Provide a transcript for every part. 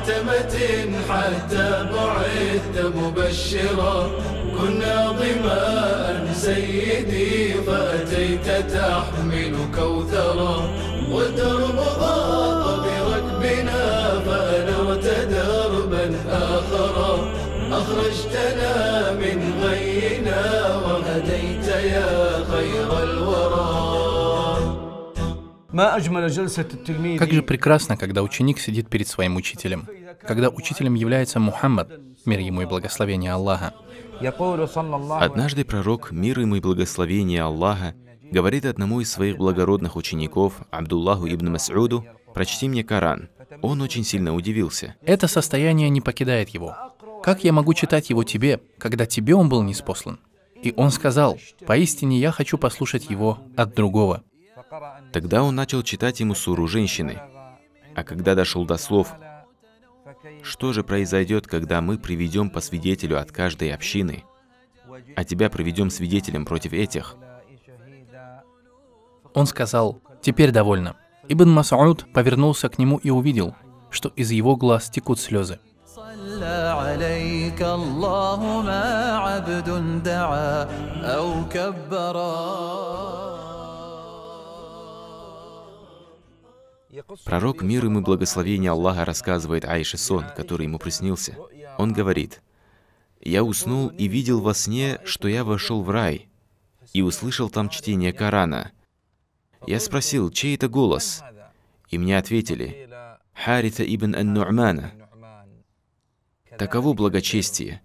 خاتمة حتى بعثت مبشرا كنا ظماء سيدي فأتيت تحمل كوثرا والدرب ضاق بركبنا فأنرت دربا آخرا أخرجتنا من غينا وهديت يا خير Как же прекрасно, когда ученик сидит перед своим учителем, когда учителем является Мухаммад, мир ему и благословение Аллаха. Однажды пророк, мир ему и благословение Аллаха, говорит одному из своих благородных учеников, Абдуллаху ибн Мас'уду, «Прочти мне Коран». Он очень сильно удивился. Это состояние не покидает его. Как я могу читать его тебе, когда тебе он был неспослан? И он сказал, «Поистине я хочу послушать его от другого». Тогда он начал читать ему суру женщины. А когда дошел до слов «Что же произойдет, когда мы приведем по свидетелю от каждой общины, а тебя приведем свидетелем против этих?» Он сказал «Теперь довольно». Ибн Масауд повернулся к нему и увидел, что из его глаз текут слезы. Пророк мир им и благословение Аллаха рассказывает Айше сон, который ему приснился. Он говорит, «Я уснул и видел во сне, что я вошел в рай, и услышал там чтение Корана. Я спросил, чей это голос? И мне ответили, Харита ибн Ан-Ну'мана. Таково благочестие.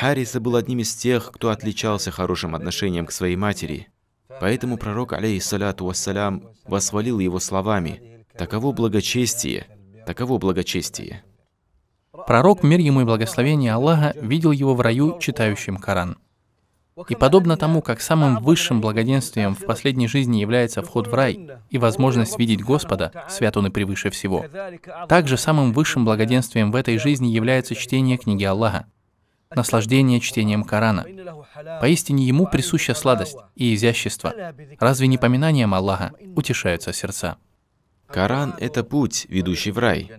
Хариса был одним из тех, кто отличался хорошим отношением к своей матери. Поэтому пророк, алейхиссалату вассалям, восхвалил его словами Таково благочестие. Таково благочестие. Пророк, мир ему и благословение Аллаха, видел его в раю, читающим Коран. И подобно тому, как самым высшим благоденствием в последней жизни является вход в рай и возможность видеть Господа, свят Он и превыше всего, также самым высшим благоденствием в этой жизни является чтение книги Аллаха, наслаждение чтением Корана. Поистине ему присуща сладость и изящество. Разве не поминанием Аллаха утешаются сердца? Коран — это путь, ведущий в рай.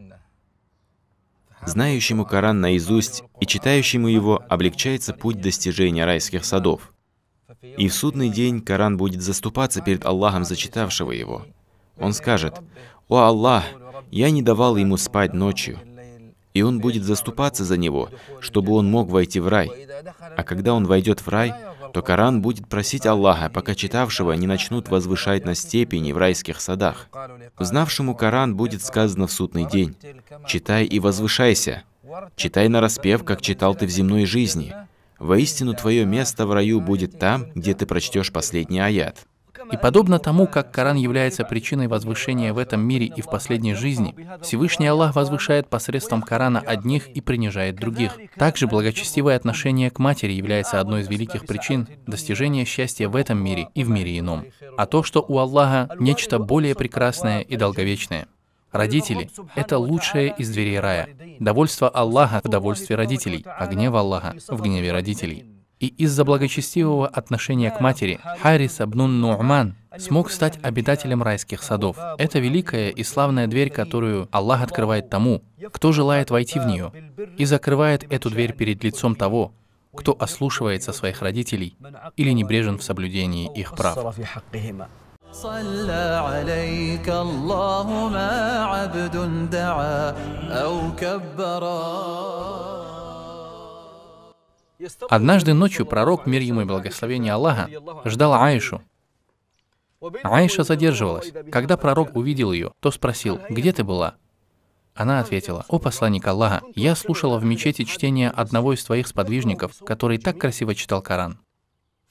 Знающему Коран наизусть и читающему его облегчается путь достижения райских садов. И в судный день Коран будет заступаться перед Аллахом, зачитавшего его. Он скажет, «О Аллах, я не давал ему спать ночью, и он будет заступаться за него, чтобы он мог войти в рай. А когда он войдет в рай, то Коран будет просить Аллаха, пока читавшего не начнут возвышать на степени в райских садах. Узнавшему Коран будет сказано в судный день, «Читай и возвышайся, читай на распев, как читал ты в земной жизни. Воистину твое место в раю будет там, где ты прочтешь последний аят». И подобно тому, как Коран является причиной возвышения в этом мире и в последней жизни, Всевышний Аллах возвышает посредством Корана одних и принижает других. Также благочестивое отношение к матери является одной из великих причин достижения счастья в этом мире и в мире ином. А то, что у Аллаха нечто более прекрасное и долговечное. Родители — это лучшее из дверей рая. Довольство Аллаха в довольстве родителей, а гнев Аллаха в гневе родителей. И из-за благочестивого отношения к матери Харис Абнун Ну'ман смог стать обитателем райских садов. Это великая и славная дверь, которую Аллах открывает тому, кто желает войти в нее, и закрывает эту дверь перед лицом того, кто ослушивается своих родителей или небрежен в соблюдении их прав. صلى عليك الله ما عبد دعا أو كبرا Однажды ночью пророк, мир ему и благословение Аллаха, ждал Аишу. Аиша задерживалась. Когда пророк увидел ее, то спросил, «Где ты была?» Она ответила, «О посланник Аллаха, я слушала в мечети чтение одного из твоих сподвижников, который так красиво читал Коран.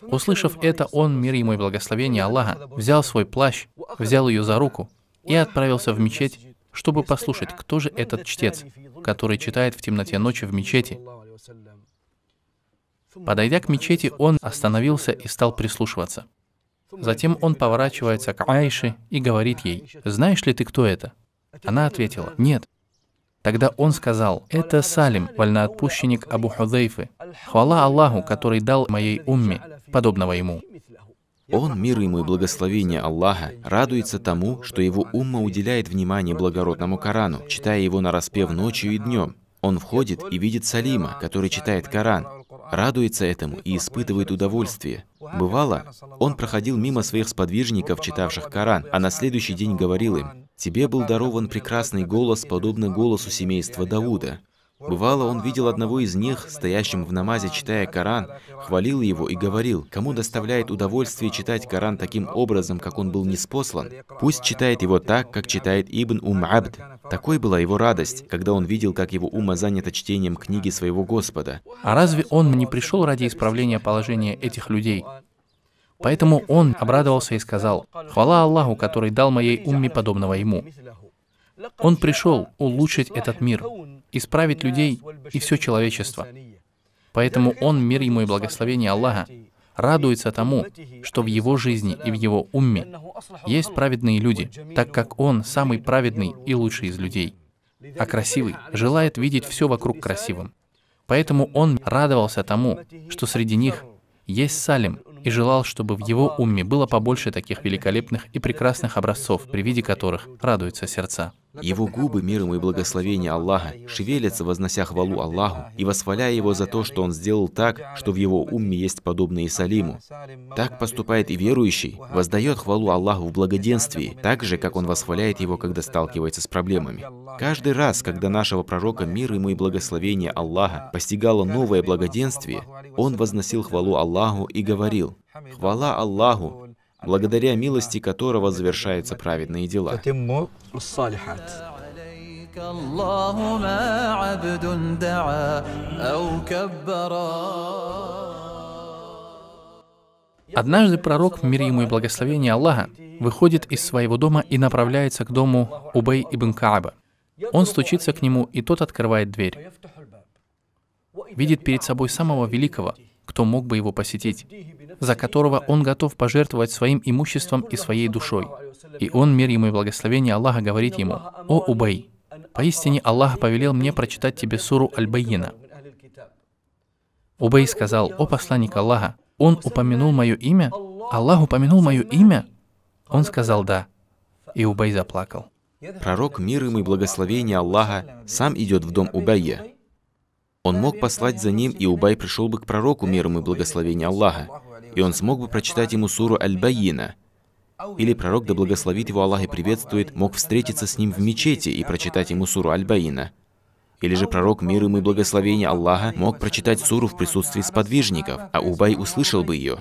Услышав это, он, мир ему и благословение Аллаха, взял свой плащ, взял ее за руку и отправился в мечеть, чтобы послушать, кто же этот чтец, который читает в темноте ночи в мечети. Подойдя к мечети, он остановился и стал прислушиваться. Затем он поворачивается к Айше и говорит ей, «Знаешь ли ты, кто это?» Она ответила, «Нет». Тогда он сказал, «Это Салим, вольноотпущенник Абу Худейфы. Хвала Аллаху, который дал моей умме, подобного ему». Он, мир ему и благословение Аллаха, радуется тому, что его умма уделяет внимание благородному Корану, читая его на распев ночью и днем. Он входит и видит Салима, который читает Коран, радуется этому и испытывает удовольствие. Бывало, он проходил мимо своих сподвижников, читавших Коран, а на следующий день говорил им, «Тебе был дарован прекрасный голос, подобный голосу семейства Дауда. Бывало, он видел одного из них, стоящим в намазе, читая Коран, хвалил его и говорил, кому доставляет удовольствие читать Коран таким образом, как он был неспослан, пусть читает его так, как читает Ибн Ум Абд. Такой была его радость, когда он видел, как его ума занято чтением книги своего Господа. А разве он не пришел ради исправления положения этих людей? Поэтому он обрадовался и сказал, «Хвала Аллаху, который дал моей умме подобного ему». Он пришел улучшить этот мир исправить людей и все человечество. Поэтому он, мир ему и благословение Аллаха, радуется тому, что в его жизни и в его умме есть праведные люди, так как он самый праведный и лучший из людей. А красивый желает видеть все вокруг красивым. Поэтому он радовался тому, что среди них есть Салим, и желал, чтобы в его умме было побольше таких великолепных и прекрасных образцов, при виде которых радуются сердца. Его губы, мир ему и благословение Аллаха, шевелятся, вознося хвалу Аллаху и восхваляя его за то, что он сделал так, что в его умме есть подобные Салиму. Так поступает и верующий, воздает хвалу Аллаху в благоденствии, так же, как он восхваляет его, когда сталкивается с проблемами. Каждый раз, когда нашего пророка, мир ему и благословение Аллаха, постигало новое благоденствие, он возносил хвалу Аллаху и говорил, «Хвала Аллаху, благодаря милости которого завершаются праведные дела. Однажды пророк, мир ему и благословение Аллаха, выходит из своего дома и направляется к дому Убей ибн Кааба. Он стучится к нему, и тот открывает дверь. Видит перед собой самого великого, кто мог бы его посетить за которого он готов пожертвовать своим имуществом и своей душой. И он, мир ему и благословение Аллаха, говорит ему, «О Убей, поистине Аллах повелел мне прочитать тебе суру Аль-Байина». Убей сказал, «О посланник Аллаха, он упомянул мое имя? Аллах упомянул мое имя?» Он сказал, «Да». И Убей заплакал. Пророк, мир ему и благословение Аллаха, сам идет в дом Убайя. Он мог послать за ним, и Убай пришел бы к пророку, мир ему и благословение Аллаха и он смог бы прочитать ему суру Аль-Байина. Или пророк, да благословит его Аллах и приветствует, мог встретиться с ним в мечети и прочитать ему суру Аль-Байина. Или же пророк, мир им и благословение Аллаха, мог прочитать суру в присутствии сподвижников, а Убай услышал бы ее.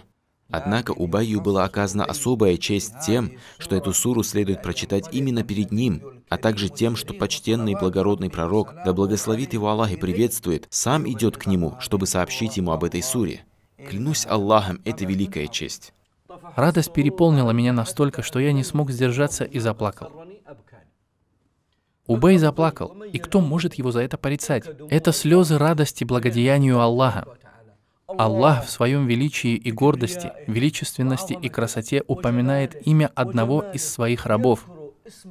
Однако Убайю была оказана особая честь тем, что эту суру следует прочитать именно перед ним, а также тем, что почтенный и благородный пророк, да благословит его Аллах и приветствует, сам идет к нему, чтобы сообщить ему об этой суре. Клянусь Аллахом, это великая честь. Радость переполнила меня настолько, что я не смог сдержаться и заплакал. Убей заплакал, и кто может его за это порицать? Это слезы радости благодеянию Аллаха. Аллах в своем величии и гордости, величественности и красоте упоминает имя одного из своих рабов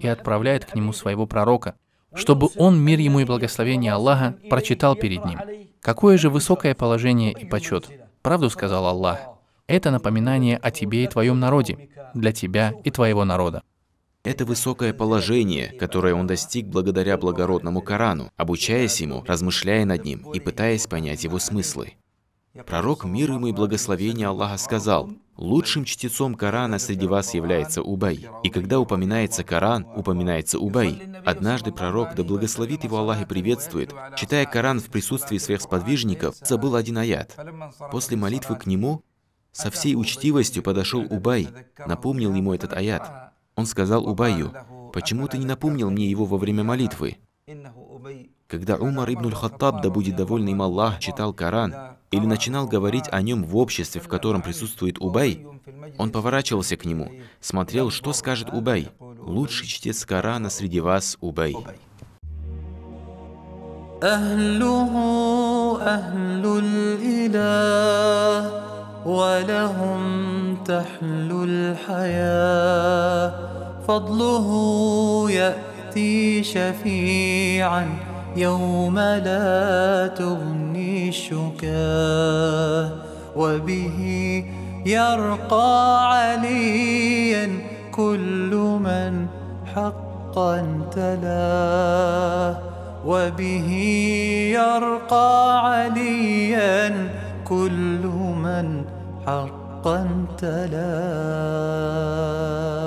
и отправляет к нему своего пророка, чтобы он, мир ему и благословение Аллаха, прочитал перед ним. Какое же высокое положение и почет! Правду сказал Аллах. Это напоминание о тебе и твоем народе, для тебя и твоего народа. Это высокое положение, которое он достиг благодаря благородному Корану, обучаясь ему, размышляя над ним и пытаясь понять его смыслы. Пророк мир ему и благословение Аллаха сказал, «Лучшим чтецом Корана среди вас является Убай». И когда упоминается Коран, упоминается Убай. Однажды пророк, да благословит его Аллах и приветствует, читая Коран в присутствии своих сподвижников, забыл один аят. После молитвы к нему со всей учтивостью подошел Убай, напомнил ему этот аят. Он сказал Убаю, «Почему ты не напомнил мне его во время молитвы?» Когда Умар ибн Хаттаб, да будет доволен им Аллах, читал Коран или начинал говорить о нем в обществе, в котором присутствует Убай, он поворачивался к нему, смотрел, что скажет Убай. «Лучший чтец Корана среди вас, Убай». فضله يأتي شفيعاً يوم لا تغني الشكاه وبه يرقى عليا كل من حقا تلاه وبه يرقى عليا كل من حقا تلاه